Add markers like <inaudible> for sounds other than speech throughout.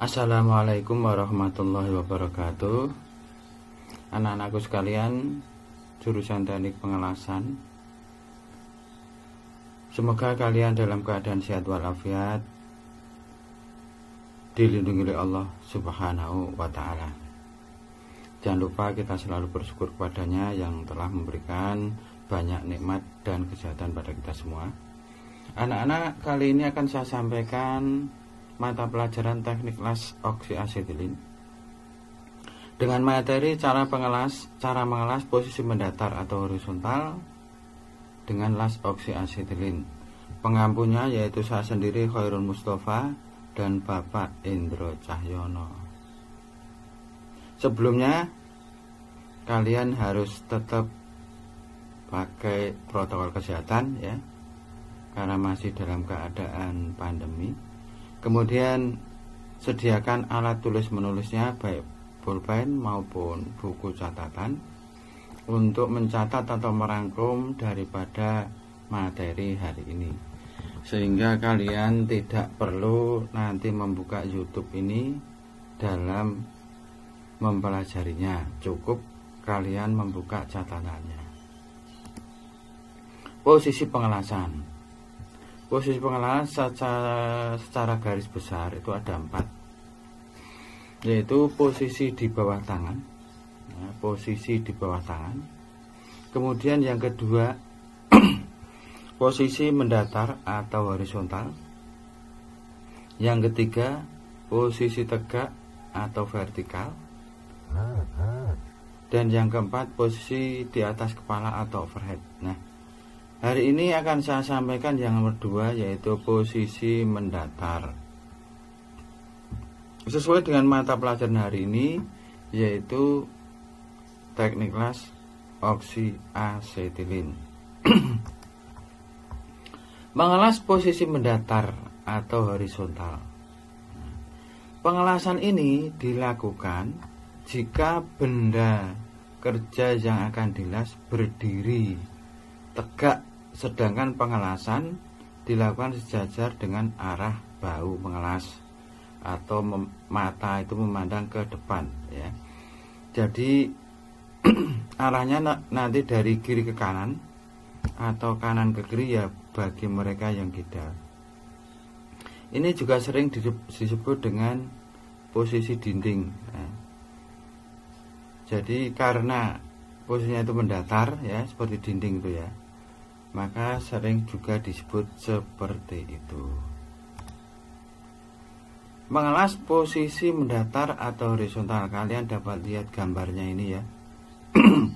Assalamualaikum warahmatullahi wabarakatuh Anak-anakku sekalian Jurusan teknik pengelasan Semoga kalian dalam keadaan sehat walafiat Dilindungi oleh Allah subhanahu wa ta'ala Jangan lupa kita selalu bersyukur kepadanya yang telah memberikan banyak nikmat dan kesehatan pada kita semua Anak-anak kali ini akan saya sampaikan mata pelajaran teknik las oksiasetilin dengan materi cara pengelas, cara mengelas posisi mendatar atau horizontal dengan las oksiasetilin. Pengampunya yaitu saya sendiri Khairul Mustafa dan Bapak Indro Cahyono. Sebelumnya kalian harus tetap pakai protokol kesehatan ya karena masih dalam keadaan pandemi kemudian sediakan alat tulis menulisnya baik pulpen maupun buku catatan untuk mencatat atau merangkum daripada materi hari ini sehingga kalian tidak perlu nanti membuka YouTube ini dalam mempelajarinya cukup kalian membuka catatannya posisi pengelasan posisi pengalaman secara, secara garis besar itu ada empat yaitu posisi di bawah tangan ya, posisi di bawah tangan kemudian yang kedua <clears throat> posisi mendatar atau horizontal yang ketiga posisi tegak atau vertikal dan yang keempat posisi di atas kepala atau overhead nah Hari ini akan saya sampaikan yang nomor dua yaitu posisi mendatar. Sesuai dengan mata pelajaran hari ini yaitu teknik kelas oksiasetilin. Mengelas <clears throat> posisi mendatar atau horizontal. Pengelasan ini dilakukan jika benda kerja yang akan dilas berdiri tegak sedangkan pengelasan dilakukan sejajar dengan arah bau mengelas atau mem, mata itu memandang ke depan ya jadi <clears throat> arahnya na nanti dari kiri ke kanan atau kanan ke kiri ya bagi mereka yang kidal ini juga sering disebut dengan posisi dinding ya. jadi karena posisinya itu mendatar ya seperti dinding itu ya maka sering juga disebut seperti itu. Mengelas posisi mendatar atau horizontal, kalian dapat lihat gambarnya ini ya. <clears throat>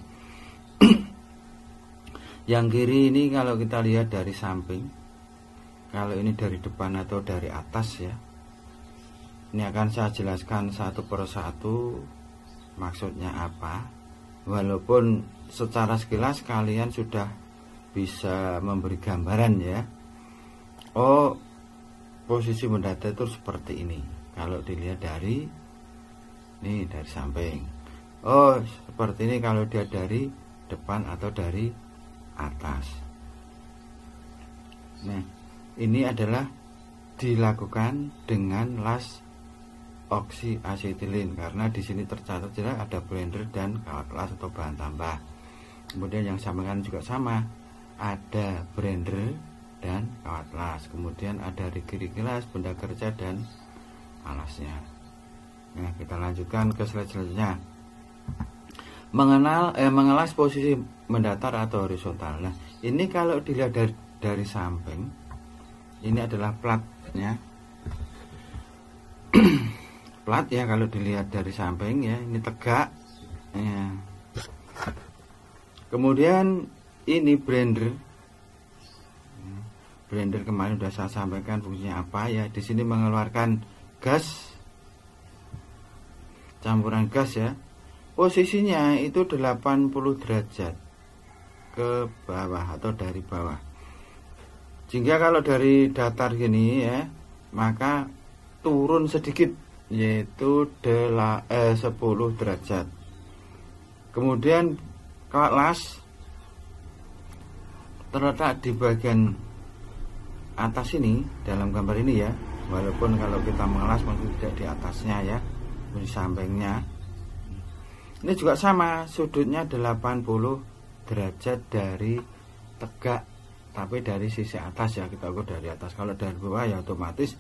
Yang kiri ini kalau kita lihat dari samping, kalau ini dari depan atau dari atas ya. Ini akan saya jelaskan satu per satu maksudnya apa. Walaupun secara sekilas kalian sudah bisa memberi gambaran ya oh posisi mendata itu seperti ini kalau dilihat dari ini dari samping oh seperti ini kalau dia dari depan atau dari atas nah ini adalah dilakukan dengan las oksi asetilin karena di sini tercatat jelas ada blender dan kelas atau bahan tambah kemudian yang sama kan juga sama ada brander dan kawat las kemudian ada rigi-rigi las benda kerja dan alasnya nah kita lanjutkan ke slide selanjutnya mengenal eh, mengelas posisi mendatar atau horizontal nah ini kalau dilihat dari, dari samping ini adalah platnya <clears throat> plat ya kalau dilihat dari samping ya ini tegak ya. kemudian ini blender blender kemarin sudah saya sampaikan fungsinya apa ya di sini mengeluarkan gas campuran gas ya posisinya itu 80 derajat ke bawah atau dari bawah sehingga kalau dari datar gini ya maka turun sedikit yaitu dela, eh, 10 derajat kemudian kelas terletak di bagian atas ini dalam gambar ini ya walaupun kalau kita mengelas mungkin tidak di atasnya ya di sampingnya ini juga sama sudutnya 80 derajat dari tegak tapi dari sisi atas ya kita ukur dari atas kalau dari bawah ya otomatis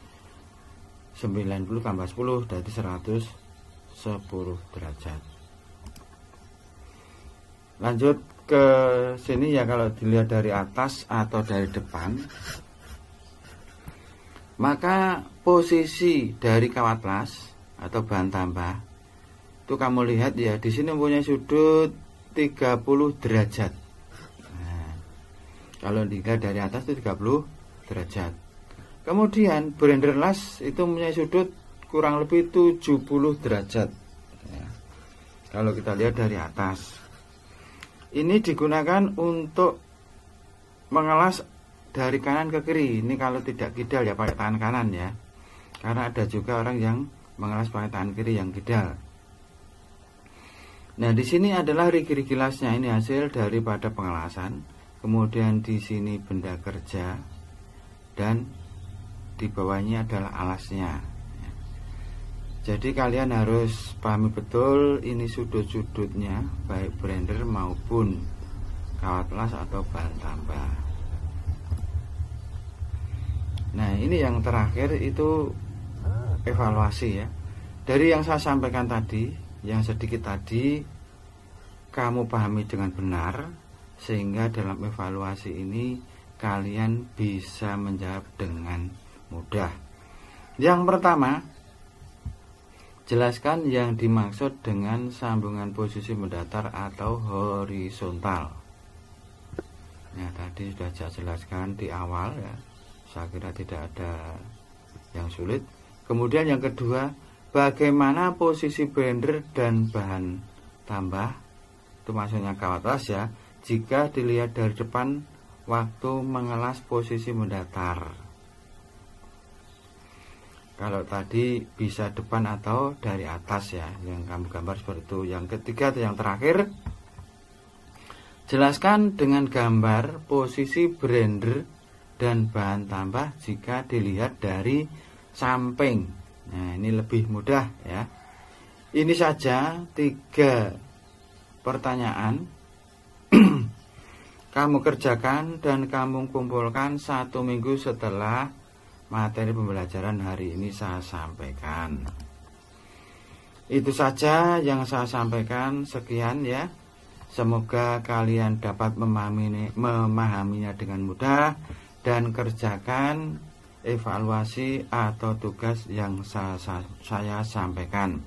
90 tambah 10 dari 110 derajat lanjut ke sini ya kalau dilihat dari atas atau dari depan maka posisi dari kawat las atau bahan tambah itu kamu lihat ya di sini punya sudut 30 derajat nah, kalau dilihat dari atas itu 30 derajat kemudian blender las itu punya sudut kurang lebih 70 derajat ya. kalau kita lihat dari atas ini digunakan untuk mengelas dari kanan ke kiri ini kalau tidak kidal ya pakai tangan kanan ya karena ada juga orang yang mengelas pakai tangan kiri yang kidal nah di sini adalah rigi-rigi lasnya ini hasil daripada pengelasan kemudian di sini benda kerja dan di bawahnya adalah alasnya jadi kalian harus pahami betul ini sudut-sudutnya baik blender maupun kawat las atau bahan tambah nah ini yang terakhir itu evaluasi ya dari yang saya sampaikan tadi yang sedikit tadi kamu pahami dengan benar sehingga dalam evaluasi ini kalian bisa menjawab dengan mudah yang pertama Jelaskan yang dimaksud dengan sambungan posisi mendatar atau horizontal. Nah tadi sudah saya jelaskan di awal ya. Saya kira tidak ada yang sulit. Kemudian yang kedua, bagaimana posisi blender dan bahan tambah itu maksudnya kawat las ya jika dilihat dari depan waktu mengelas posisi mendatar kalau tadi bisa depan atau dari atas ya yang kamu gambar seperti itu yang ketiga atau yang terakhir jelaskan dengan gambar posisi blender dan bahan tambah jika dilihat dari samping nah ini lebih mudah ya ini saja tiga pertanyaan <clears throat> kamu kerjakan dan kamu kumpulkan satu minggu setelah materi pembelajaran hari ini saya sampaikan. Itu saja yang saya sampaikan. Sekian ya. Semoga kalian dapat memahami, memahaminya dengan mudah dan kerjakan evaluasi atau tugas yang saya, saya sampaikan.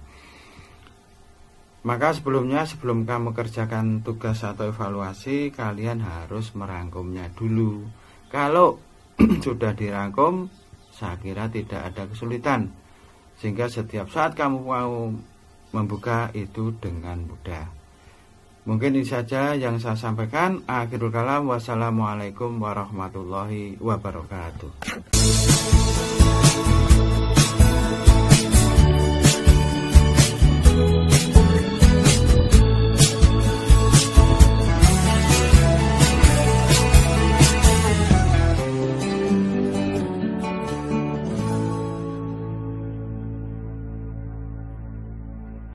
Maka sebelumnya sebelum kamu kerjakan tugas atau evaluasi kalian harus merangkumnya dulu. Kalau <clears throat> sudah dirangkum saya kira tidak ada kesulitan sehingga setiap saat kamu mau membuka itu dengan mudah. Mungkin ini saja yang saya sampaikan. Akhirul kalam. Wassalamualaikum warahmatullahi wabarakatuh.